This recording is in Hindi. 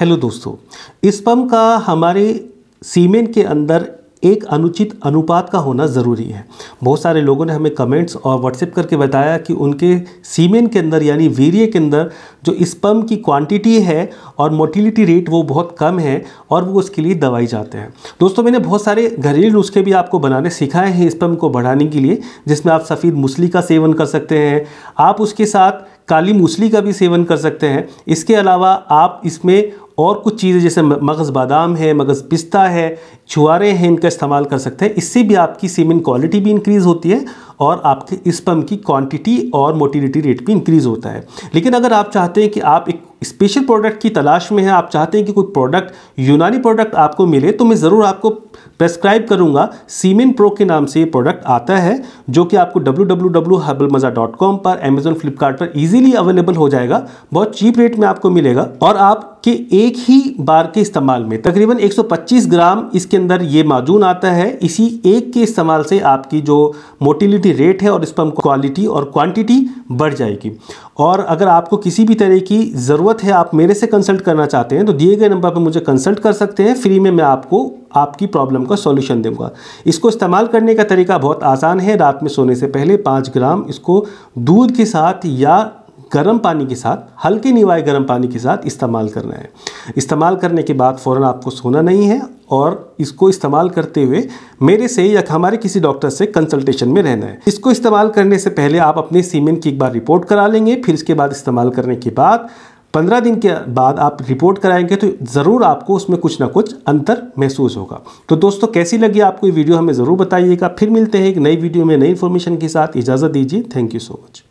हेलो दोस्तों स्पम का हमारे सीमेन के अंदर एक अनुचित अनुपात का होना ज़रूरी है बहुत सारे लोगों ने हमें कमेंट्स और व्हाट्सएप करके बताया कि उनके सीमेन के अंदर यानी वीर्य के अंदर जो स्पम की क्वांटिटी है और मोटिलिटी रेट वो बहुत कम है और वो उसके लिए दवाई जाते हैं दोस्तों मैंने बहुत सारे घरेलू नुस्खे भी आपको बनाने सिखाए हैं स्पम को बढ़ाने के लिए जिसमें आप सफ़ेद मूसली का सेवन कर सकते हैं आप उसके साथ काली मूसली का भी सेवन कर सकते हैं इसके अलावा आप इसमें और कुछ चीज़ें जैसे मगज़ बादाम है मगज़ पिस्ता है छुआरे हैं इनका इस्तेमाल कर सकते हैं इससे भी आपकी सीमिन क्वालिटी भी इंक्रीज़ होती है और आपके स्पम की क्वांटिटी और मोटिलिटी रेट भी इंक्रीज़ होता है लेकिन अगर आप चाहते हैं कि आप एक स्पेशल प्रोडक्ट की तलाश में है आप चाहते हैं कि कोई प्रोडक्ट यूनानी प्रोडक्ट आपको मिले तो मैं ज़रूर आपको प्रेस्क्राइब करूँगा सीमिन प्रो के नाम से ये प्रोडक्ट आता है जो कि आपको डब्ल्यू पर अमेजोन फ्लिपकार्ट पर ईजिली अवेलेबल हो जाएगा बहुत चीप रेट में आपको मिलेगा और आप कि एक ही बार के इस्तेमाल में तकरीबन 125 ग्राम इसके अंदर ये माजून आता है इसी एक के इस्तेमाल से आपकी जो मोटिलिटी रेट है और स्पम क्वालिटी और क्वांटिटी बढ़ जाएगी और अगर आपको किसी भी तरह की ज़रूरत है आप मेरे से कंसल्ट करना चाहते हैं तो दिए गए नंबर पर मुझे कंसल्ट कर सकते हैं फ्री में मैं आपको आपकी प्रॉब्लम का सॉल्यूशन दूंगा इसको इस्तेमाल करने का तरीका बहुत आसान है रात में सोने से पहले पाँच ग्राम इसको दूध के साथ या गर्म पानी के साथ हल्के निवाय गर्म पानी के साथ इस्तेमाल करना है इस्तेमाल करने के बाद फ़ौर आपको सोना नहीं है और इसको इस्तेमाल करते हुए मेरे से या हमारे किसी डॉक्टर से कंसल्टेशन में रहना है इसको इस्तेमाल करने से पहले आप अपने सीमेंट की एक बार रिपोर्ट करा लेंगे फिर इसके बाद इस्तेमाल करने के बाद पंद्रह दिन के बाद आप रिपोर्ट कराएंगे तो ज़रूर आपको उसमें कुछ ना कुछ अंतर महसूस होगा तो दोस्तों कैसी लगी आपको ये वीडियो हमें ज़रूर बताइएगा फिर मिलते हैं एक नई वीडियो में नई इन्फॉर्मेशन के साथ इजाज़त दीजिए थैंक यू सो मच